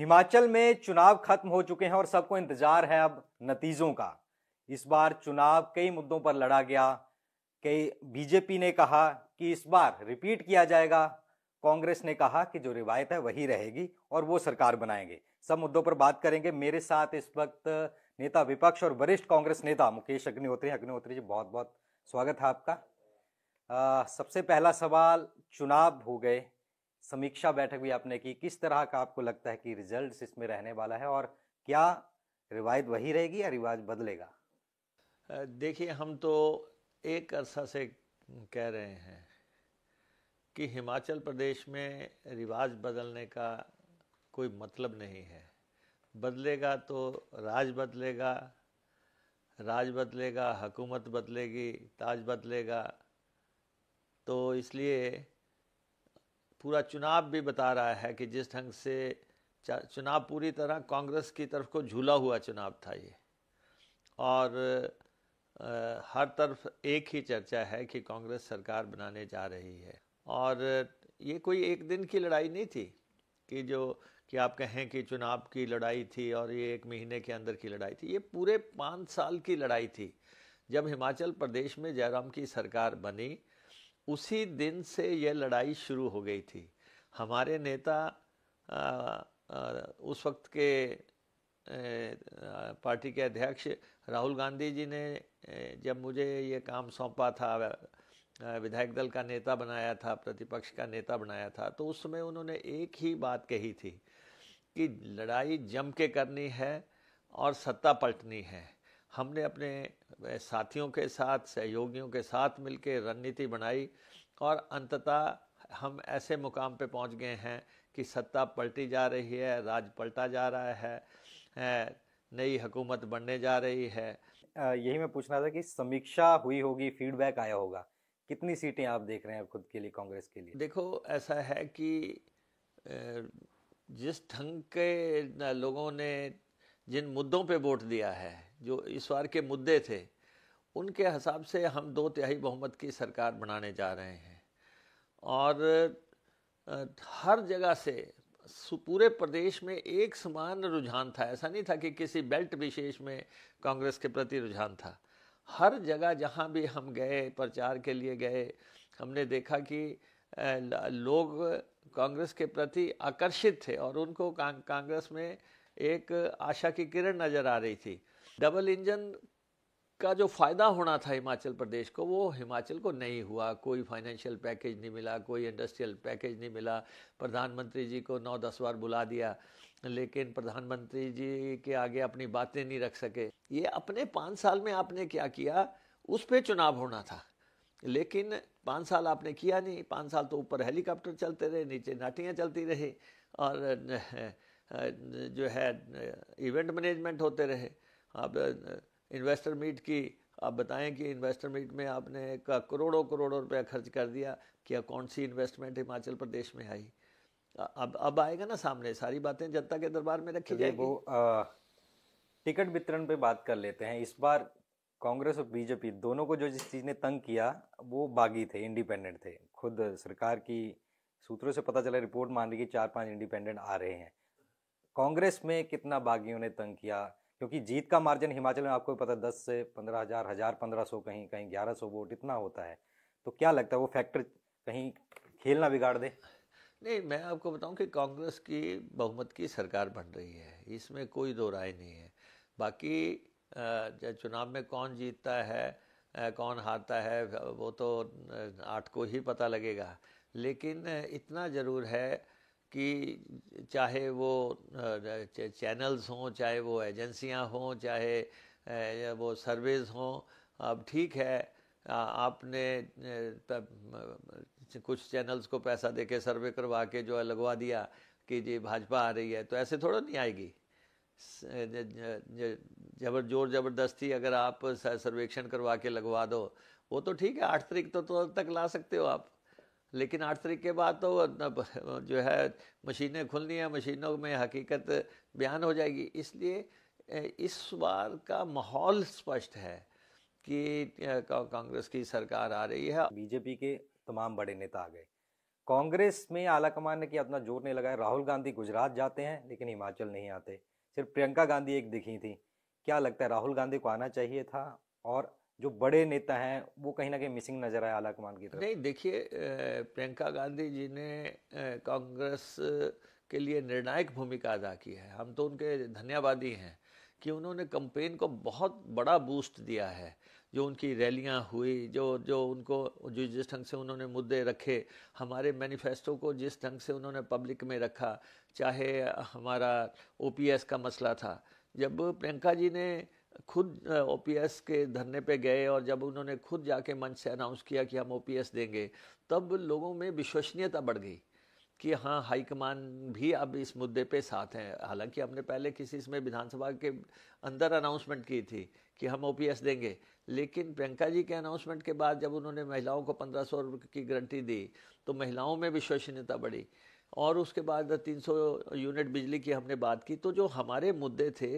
हिमाचल में चुनाव खत्म हो चुके हैं और सबको इंतजार है अब नतीजों का इस बार चुनाव कई मुद्दों पर लड़ा गया कई बीजेपी ने कहा कि इस बार रिपीट किया जाएगा कांग्रेस ने कहा कि जो रिवायत है वही रहेगी और वो सरकार बनाएंगे सब मुद्दों पर बात करेंगे मेरे साथ इस वक्त नेता विपक्ष और वरिष्ठ कांग्रेस नेता मुकेश अग्निहोत्री अग्निहोत्री जी बहुत बहुत स्वागत है आपका आ, सबसे पहला सवाल चुनाव हो गए समीक्षा बैठक भी आपने की किस तरह का आपको लगता है कि रिजल्ट इसमें रहने वाला है और क्या रिवायत वही रहेगी या रिवाज बदलेगा देखिए हम तो एक अरसा से कह रहे हैं कि हिमाचल प्रदेश में रिवाज बदलने का कोई मतलब नहीं है बदलेगा तो राज बदलेगा राज बदलेगा हुकूमत बदलेगी ताज बदलेगा तो इसलिए पूरा चुनाव भी बता रहा है कि जिस ढंग से चुनाव पूरी तरह कांग्रेस की तरफ को झूला हुआ चुनाव था ये और हर तरफ एक ही चर्चा है कि कांग्रेस सरकार बनाने जा रही है और ये कोई एक दिन की लड़ाई नहीं थी कि जो कि आप कहें कि चुनाव की लड़ाई थी और ये एक महीने के अंदर की लड़ाई थी ये पूरे पाँच साल की लड़ाई थी जब हिमाचल प्रदेश में जयराम की सरकार बनी उसी दिन से यह लड़ाई शुरू हो गई थी हमारे नेता आ, आ, उस वक्त के पार्टी के अध्यक्ष राहुल गांधी जी ने जब मुझे ये काम सौंपा था विधायक दल का नेता बनाया था प्रतिपक्ष का नेता बनाया था तो उस समय उन्होंने एक ही बात कही थी कि लड़ाई जम के करनी है और सत्ता पलटनी है हमने अपने साथियों के साथ सहयोगियों के साथ मिलकर रणनीति बनाई और अंततः हम ऐसे मुकाम पे पहुंच गए हैं कि सत्ता पलटी जा रही है राज पलटा जा रहा है नई हुकूमत बनने जा रही है यही मैं पूछना था कि समीक्षा हुई होगी फीडबैक आया होगा कितनी सीटें आप देख रहे हैं खुद के लिए कांग्रेस के लिए देखो ऐसा है कि जिस ढंग के लोगों ने जिन मुद्दों पे वोट दिया है जो इस बार के मुद्दे थे उनके हिसाब से हम दो तिहाई बहुमत की सरकार बनाने जा रहे हैं और हर जगह से पूरे प्रदेश में एक समान रुझान था ऐसा नहीं था कि किसी बेल्ट विशेष में कांग्रेस के प्रति रुझान था हर जगह जहाँ भी हम गए प्रचार के लिए गए हमने देखा कि लोग कांग्रेस के प्रति आकर्षित थे और उनको कांग्रेस में एक आशा की किरण नज़र आ रही थी डबल इंजन का जो फ़ायदा होना था हिमाचल प्रदेश को वो हिमाचल को नहीं हुआ कोई फाइनेंशियल पैकेज नहीं मिला कोई इंडस्ट्रियल पैकेज नहीं मिला प्रधानमंत्री जी को नौ दस बार बुला दिया लेकिन प्रधानमंत्री जी के आगे अपनी बातें नहीं रख सके ये अपने पाँच साल में आपने क्या किया उस पर चुनाव होना था लेकिन पाँच साल आपने किया नहीं पाँच साल तो ऊपर हेलीकॉप्टर चलते रहे नीचे नाटियाँ चलती रही और जो है इवेंट मैनेजमेंट होते रहे आप इन्वेस्टर मीट की आप बताएं कि इन्वेस्टर मीट में आपने का करोड़ों करोड़ों रुपया खर्च कर दिया क्या कौन सी इन्वेस्टमेंट हिमाचल प्रदेश में आई अब अब आएगा ना सामने सारी बातें जनता के दरबार में रखी जाएगी वो आ, टिकट वितरण पे बात कर लेते हैं इस बार कांग्रेस और बीजेपी दोनों को जो जिस चीज़ ने तंग किया वो बागी थे इंडिपेंडेंट थे खुद सरकार की सूत्रों से पता चला रिपोर्ट मान रही कि चार पांच इंडिपेंडेंट आ रहे हैं कांग्रेस में कितना बागियों ने तंग किया क्योंकि जीत का मार्जिन हिमाचल में आपको पता दस से पंद्रह हज़ार हज़ार पंद्रह सौ कहीं कहीं ग्यारह सौ वोट इतना होता है तो क्या लगता है वो फैक्टर कहीं खेल ना बिगाड़ दे नहीं मैं आपको बताऊं कि कांग्रेस की बहुमत की सरकार बन रही है इसमें कोई दो राय नहीं है बाकी चुनाव में कौन जीतता है कौन हारता है वो तो आठ को ही पता लगेगा लेकिन इतना ज़रूर है कि चाहे वो चैनल्स हों चाहे वो एजेंसियां हों चाहे वो सर्वेज हों अब ठीक है आपने कुछ चैनल्स को पैसा देके सर्वे करवा के जो है लगवा दिया कि जी भाजपा आ रही है तो ऐसे थोड़ा नहीं आएगी जबर जोर जबरदस्ती अगर आप सर्वेक्षण करवा के लगवा दो वो तो ठीक है आठ तरीक तो, तो तक ला सकते हो आप लेकिन आठ तरीक के बाद तो जो है मशीनें खुलनी है मशीनों में हकीकत बयान हो जाएगी इसलिए इस बार का माहौल स्पष्ट है कि कांग्रेस की सरकार आ रही है बीजेपी के तमाम बड़े नेता आ गए कांग्रेस में आलाकमान ने किया अपना जोर नहीं लगाया राहुल गांधी गुजरात जाते हैं लेकिन हिमाचल नहीं आते सिर्फ प्रियंका गांधी एक दिखी थी क्या लगता है राहुल गांधी को आना चाहिए था और जो बड़े नेता हैं वो कहीं ना कहीं मिसिंग नजर आया आला कमान की तरफ नहीं देखिए प्रियंका गांधी जी ने कांग्रेस के लिए निर्णायक भूमिका अदा की है हम तो उनके धन्यवादी हैं कि उन्होंने कंपेन को बहुत बड़ा बूस्ट दिया है जो उनकी रैलियां हुई जो जो उनको जो जिस ढंग से उन्होंने मुद्दे रखे हमारे मैनिफेस्टो को जिस ढंग से उन्होंने पब्लिक में रखा चाहे हमारा ओपीएस का मसला था जब प्रियंका जी ने खुद ओ के धरने पे गए और जब उन्होंने खुद जाके मंच से अनाउंस किया कि हम ओ देंगे तब लोगों में विश्वसनीयता बढ़ गई कि हाँ हाईकमान भी अब इस मुद्दे पे साथ हैं हालांकि हमने पहले किसी इसमें विधानसभा के अंदर अनाउंसमेंट की थी कि हम ओ देंगे लेकिन प्रियंका जी के अनाउंसमेंट के बाद जब उन्होंने महिलाओं को पंद्रह सौ की गारंटी दी तो महिलाओं में विश्वसनीयता बढ़ी और उसके बाद 300 यूनिट बिजली की हमने बात की तो जो हमारे मुद्दे थे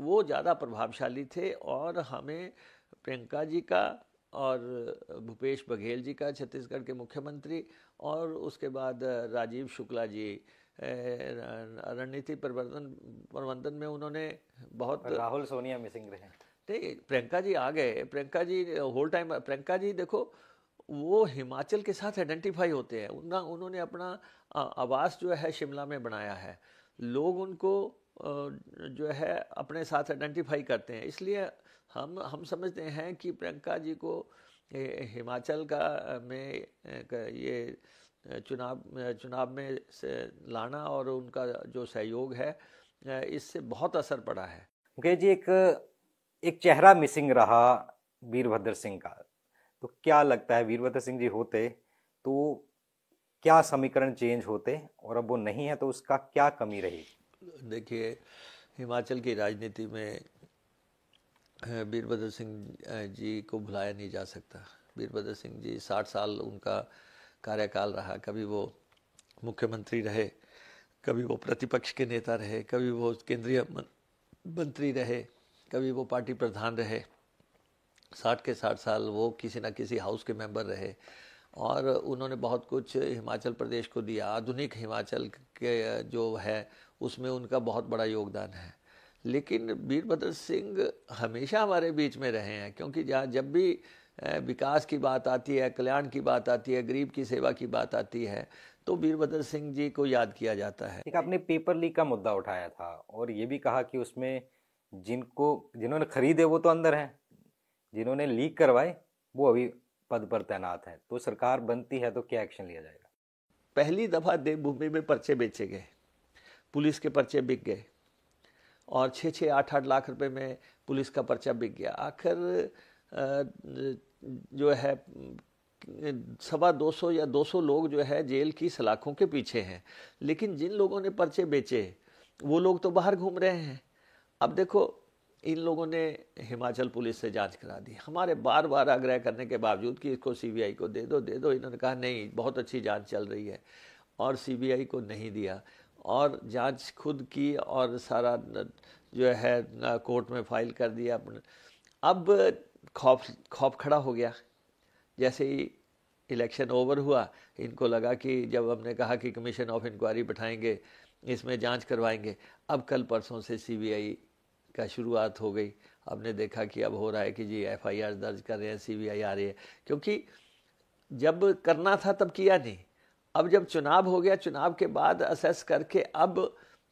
वो ज़्यादा प्रभावशाली थे और हमें प्रियंका जी का और भूपेश बघेल जी का छत्तीसगढ़ के मुख्यमंत्री और उसके बाद राजीव शुक्ला जी रणनीति प्रबंधन प्रबंधन में उन्होंने बहुत राहुल सोनिया मिसिंग रहे नहीं प्रियंका जी आ गए प्रियंका जी होल टाइम प्रियंका जी देखो वो हिमाचल के साथ आइडेंटिफाई होते हैं ना उन्होंने अपना आवास जो है शिमला में बनाया है लोग उनको जो है अपने साथ आइडेंटिफाई करते हैं इसलिए हम हम समझते हैं कि प्रियंका जी को हिमाचल का में ये चुनाव चुनाव में से लाना और उनका जो सहयोग है इससे बहुत असर पड़ा है मुकेश जी एक एक चेहरा मिसिंग रहा वीरभद्र सिंह का तो क्या लगता है वीरभद्र सिंह जी होते तो क्या समीकरण चेंज होते और अब वो नहीं है तो उसका क्या कमी रही देखिए हिमाचल की राजनीति में वीरभद्र सिंह जी को भुलाया नहीं जा सकता वीरभद्र सिंह जी साठ साल उनका कार्यकाल रहा कभी वो मुख्यमंत्री रहे कभी वो प्रतिपक्ष के नेता रहे कभी वो केंद्रीय मंत्री रहे कभी वो पार्टी प्रधान रहे साठ के साठ साल वो किसी ना किसी हाउस के मेंबर रहे और उन्होंने बहुत कुछ हिमाचल प्रदेश को दिया आधुनिक हिमाचल के जो है उसमें उनका बहुत बड़ा योगदान है लेकिन वीरभद्र सिंह हमेशा हमारे बीच में रहे हैं क्योंकि जहाँ जब भी विकास की बात आती है कल्याण की बात आती है गरीब की सेवा की बात आती है तो वीरभद्र सिंह जी को याद किया जाता है एक आपने पेपर लीक का मुद्दा उठाया था और ये भी कहा कि उसमें जिनको जिन्होंने खरीदे वो तो अंदर हैं जिन्होंने लीक करवाए वो अभी पद पर तैनात हैं तो सरकार बनती है तो क्या एक्शन लिया जाएगा पहली दफ़ा देवभूमि में पर्चे बेचे गए पुलिस के पर्चे बिक गए और छः छः आठ आठ लाख रुपए में पुलिस का पर्चा बिक गया आखिर जो है सवा दो सौ या दो सौ लोग जो है जेल की सलाखों के पीछे हैं लेकिन जिन लोगों ने पर्चे बेचे वो लोग तो बाहर घूम रहे हैं अब देखो इन लोगों ने हिमाचल पुलिस से जांच करा दी हमारे बार बार आग्रह करने के बावजूद कि इसको सीबीआई को दे दो दे दो इन्होंने कहा नहीं बहुत अच्छी जांच चल रही है और सीबीआई को नहीं दिया और जांच खुद की और सारा जो है कोर्ट में फाइल कर दिया अपने अब खौफ खौफ खड़ा हो गया जैसे ही इलेक्शन ओवर हुआ इनको लगा कि जब हमने कहा कि कमीशन ऑफ इंक्वायरी बैठाएंगे इसमें जांच करवाएंगे अब कल परसों से सीबीआई का शुरुआत हो गई आपने देखा कि अब हो रहा है कि जी एफआईआर दर्ज कर रहे हैं सीबीआई आ रही है क्योंकि जब करना था तब किया नहीं अब जब चुनाव हो गया चुनाव के बाद असेस करके अब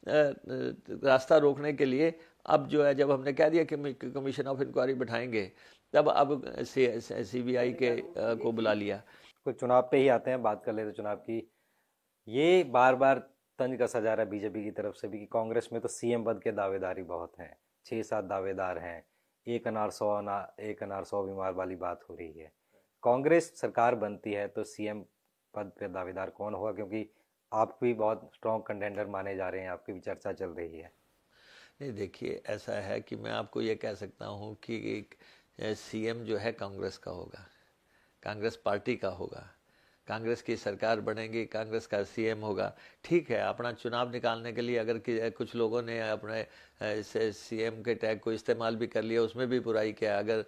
रास्ता रोकने के लिए अब जो है जब हमने कह दिया कि कमीशन ऑफ इंक्वायरी बैठाएंगे तब अब सी बी आई के को बुला लिया कुछ चुनाव पे ही आते हैं बात कर लेते तो चुनाव की ये बार बार तंज का जा रहा है बीजेपी की तरफ से भी कि कांग्रेस में तो सीएम पद के दावेदारी बहुत हैं छः सात दावेदार हैं एक अनार सौ अना एक अनार सौ बीमार वाली बात हो रही है कांग्रेस सरकार बनती है तो सीएम पद पर दावेदार कौन होगा क्योंकि आप भी बहुत स्ट्रॉन्ग कंटेंडर माने जा रहे हैं आपकी भी चर्चा चल रही है नहीं देखिए ऐसा है कि मैं आपको ये कह सकता हूँ कि सीएम जो है कांग्रेस का होगा कांग्रेस पार्टी का होगा कांग्रेस की सरकार बनेगी कांग्रेस का सीएम होगा ठीक है अपना चुनाव निकालने के लिए अगर कुछ लोगों ने अपने सीएम के टैग को इस्तेमाल भी कर लिया उसमें भी बुराई किया अगर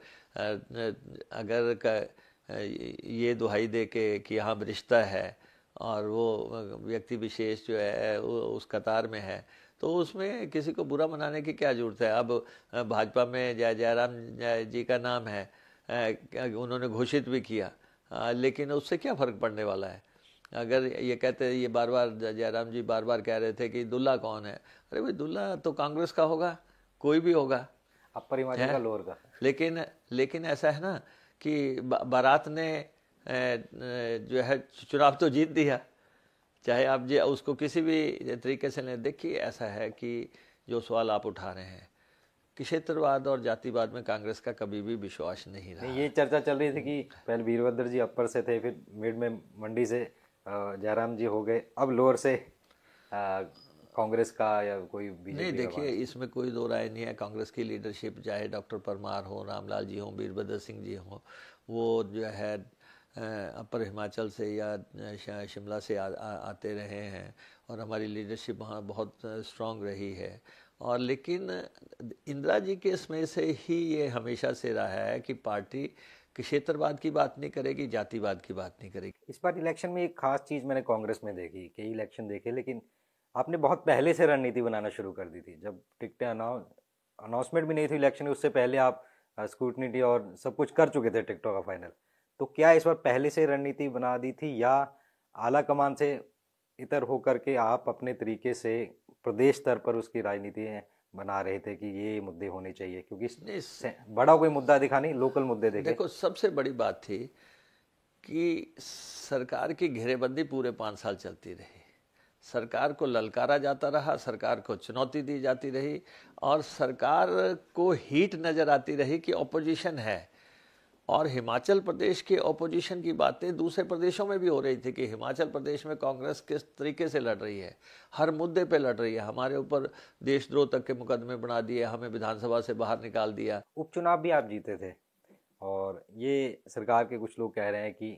अगर का ये दुहाई दे के कि हाँ रिश्ता है और वो व्यक्ति विशेष जो है उस कतार में है तो उसमें किसी को बुरा मनाने की क्या जरूरत है अब भाजपा में जय जयराम जी का नाम है उन्होंने घोषित भी किया आ, लेकिन उससे क्या फ़र्क पड़ने वाला है अगर ये कहते ये बार बार जयराम जी बार बार कह रहे थे कि दुल्ला कौन है अरे भाई दुल्ला तो कांग्रेस का होगा कोई भी होगा अब परिवार का लोअर का लेकिन लेकिन ऐसा है ना कि बारात ने जो है चुनाव तो जीत दिया चाहे आप जी उसको किसी भी तरीके से लें देखिए ऐसा है कि जो सवाल आप उठा रहे हैं कि क्षेत्रवाद और जातिवाद में कांग्रेस का कभी भी विश्वास नहीं रहा ये चर्चा चल रही थी कि पहले वीरभद्र जी अपर से थे फिर मिड में मंडी से जयराम जी हो गए अब लोअर से कांग्रेस का या कोई भी नहीं देखिए इसमें कोई दो राय नहीं है कांग्रेस की लीडरशिप चाहे डॉक्टर परमार हो रामलाल जी हों वीरभद्र सिंह जी हों वो जो है अपर हिमाचल से या शिमला से आ, आ, आते रहे हैं और हमारी लीडरशिप वहाँ बहुत स्ट्रांग रही है और लेकिन इंदिरा जी के इसमें से ही ये हमेशा से रहा है कि पार्टी क्षेत्रवाद की बात नहीं करेगी जातिवाद की बात नहीं करेगी इस बार इलेक्शन में एक खास चीज़ मैंने कांग्रेस में देखी कई इलेक्शन देखे लेकिन आपने बहुत पहले से रणनीति बनाना शुरू कर दी थी जब टिकटें अनाउंसमेंट भी नहीं थी इलेक्शन में उससे पहले आप स्क्रूटनी और सब कुछ कर चुके थे टिकटों का फाइनल तो क्या इस बार पहले से रणनीति बना दी थी या आला कमान से इतर होकर के आप अपने तरीके से प्रदेश स्तर पर उसकी राजनीति बना रहे थे कि ये मुद्दे होने चाहिए क्योंकि बड़ा कोई मुद्दा दिखा नहीं लोकल मुद्दे देखे देखो सबसे बड़ी बात थी कि सरकार की घेरेबंदी पूरे पाँच साल चलती रही सरकार को ललकारा जाता रहा सरकार को चुनौती दी जाती रही और सरकार को हीट नज़र आती रही कि ऑपोजिशन है और हिमाचल प्रदेश के ओपोजिशन की बातें दूसरे प्रदेशों में भी हो रही थी कि हिमाचल प्रदेश में कांग्रेस किस तरीके से लड़ रही है हर मुद्दे पे लड़ रही है हमारे ऊपर देशद्रोह तक के मुकदमे बना दिए हमें विधानसभा से बाहर निकाल दिया उपचुनाव भी आप जीते थे और ये सरकार के कुछ लोग कह रहे हैं कि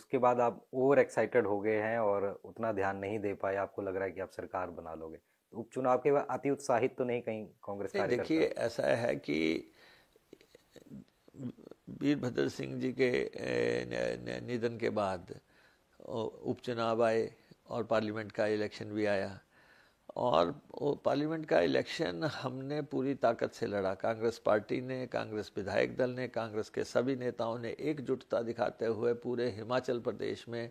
उसके बाद आप ओवर एक्साइटेड हो गए हैं और उतना ध्यान नहीं दे पाए आपको लग रहा है कि आप सरकार बना लोगे तो उपचुनाव के बाद अति उत्साहित तो नहीं कहीं कांग्रेस देखिए ऐसा है कि वीरभद्र सिंह जी के निधन के बाद उपचुनाव आए और पार्लियामेंट का इलेक्शन भी आया और पार्लियामेंट का इलेक्शन हमने पूरी ताकत से लड़ा कांग्रेस पार्टी ने कांग्रेस विधायक दल ने कांग्रेस के सभी नेताओं ने एकजुटता दिखाते हुए पूरे हिमाचल प्रदेश में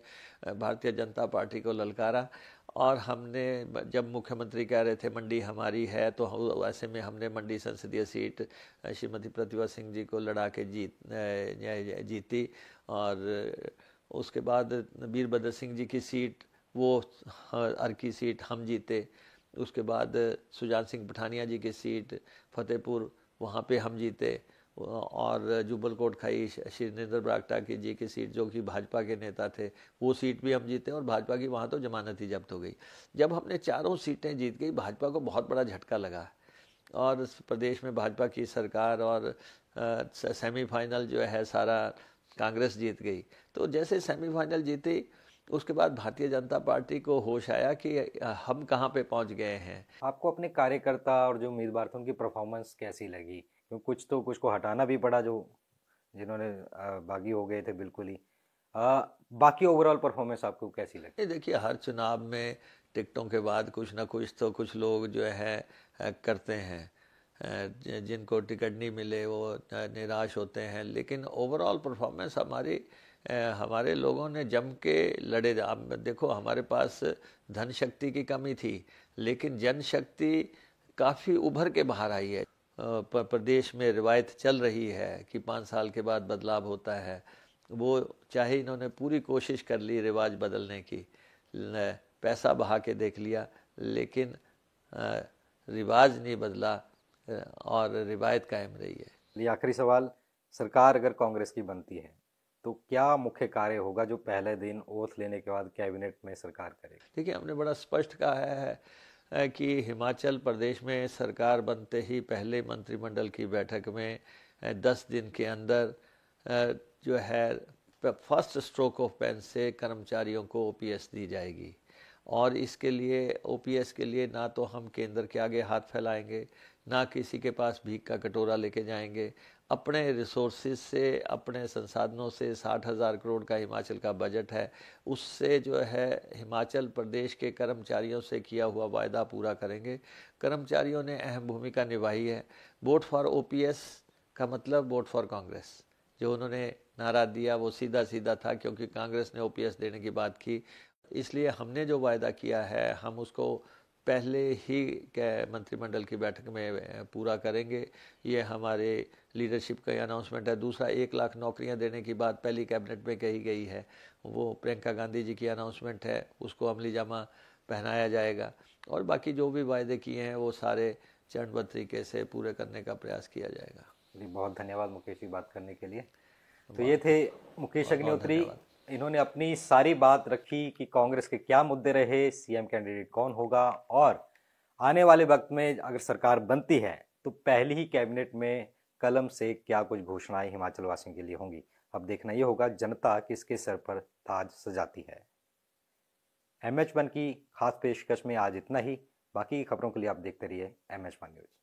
भारतीय जनता पार्टी को ललकारा और हमने जब मुख्यमंत्री कह रहे थे मंडी हमारी है तो ऐसे में हमने मंडी संसदीय सीट श्रीमती प्रतिभा सिंह जी को लड़ा के जीत जीती और उसके बाद वीरभद्र सिंह जी की सीट वो अर्की सीट हम जीते उसके बाद सुजान सिंह पठानिया जी की सीट फतेहपुर वहाँ पे हम जीते और जुबल कोट खाई श्रीनेन्द्र बरागटा की जी की सीट जो कि भाजपा के नेता थे वो सीट भी हम जीते और भाजपा की वहाँ तो जमानत ही जब्त हो गई जब हमने चारों सीटें जीत गई भाजपा को बहुत बड़ा झटका लगा और प्रदेश में भाजपा की सरकार और सेमीफाइनल जो है सारा कांग्रेस जीत गई तो जैसे सेमीफाइनल जीती उसके बाद भारतीय जनता पार्टी को होश आया कि हम कहाँ पे पहुँच गए हैं आपको अपने कार्यकर्ता और जो उम्मीदवार थे उनकी परफॉर्मेंस कैसी लगी क्योंकि कुछ तो कुछ को हटाना भी पड़ा जो जिन्होंने बागी हो गए थे बिल्कुल ही आ, बाकी ओवरऑल परफॉर्मेंस आपको कैसी लगी देखिए हर चुनाव में टिकटों के बाद कुछ ना कुछ तो कुछ लोग जो है करते हैं जिनको टिकट नहीं मिले वो निराश होते हैं लेकिन ओवरऑल परफॉर्मेंस हमारी हमारे लोगों ने जम के लड़े आप देखो हमारे पास धन शक्ति की कमी थी लेकिन जन शक्ति काफ़ी उभर के बाहर आई है प्रदेश में रिवायत चल रही है कि पाँच साल के बाद बदलाव होता है वो चाहे इन्होंने पूरी कोशिश कर ली रिवाज बदलने की पैसा बहा के देख लिया लेकिन रिवाज नहीं बदला और रिवायत कायम रही है आखिरी सवाल सरकार अगर कांग्रेस की बनती है तो क्या मुख्य कार्य होगा जो पहले दिन ओथ लेने के बाद कैबिनेट में सरकार करेगी देखिए हमने बड़ा स्पष्ट कहा है कि हिमाचल प्रदेश में सरकार बनते ही पहले मंत्रिमंडल की बैठक में दस दिन के अंदर जो है फर्स्ट स्ट्रोक ऑफ पेन से कर्मचारियों को ओपीएस दी जाएगी और इसके लिए ओपीएस के लिए ना तो हम केंद्र के आगे हाथ फैलाएंगे ना किसी के पास भीख का कटोरा लेके जाएंगे अपने रिसोर्सेज से अपने संसाधनों से साठ हज़ार करोड़ का हिमाचल का बजट है उससे जो है हिमाचल प्रदेश के कर्मचारियों से किया हुआ वायदा पूरा करेंगे कर्मचारियों ने अहम भूमिका निभाई है वोट फॉर ओपीएस का मतलब वोट फॉर कांग्रेस जो उन्होंने नारा दिया वो सीधा सीधा था क्योंकि कांग्रेस ने ओपीएस देने की बात की इसलिए हमने जो वायदा किया है हम उसको पहले ही मंत्रिमंडल की बैठक में पूरा करेंगे ये हमारे लीडरशिप का अनाउंसमेंट है दूसरा एक लाख नौकरियां देने की बात पहली कैबिनेट में कही गई है वो प्रियंका गांधी जी की अनाउंसमेंट है उसको अमली जामा पहनाया जाएगा और बाकी जो भी वायदे किए हैं वो सारे चरणबद्ध तरीके से पूरे करने का प्रयास किया जाएगा जी बहुत धन्यवाद मुकेश जी बात करने के लिए तो ये थे मुकेश अग्निहोत्री इन्होंने अपनी सारी बात रखी कि कांग्रेस के क्या मुद्दे रहे सीएम कैंडिडेट कौन होगा और आने वाले वक्त में अगर सरकार बनती है तो पहली ही कैबिनेट में कलम से क्या कुछ घोषणाएं हिमाचल वासियों के लिए होंगी अब देखना ये होगा जनता किसके सर पर ताज सजाती है एम एच वन की खास पेशकश में आज इतना ही बाकी खबरों के लिए आप देखते रहिए एम एच वन न्यूज़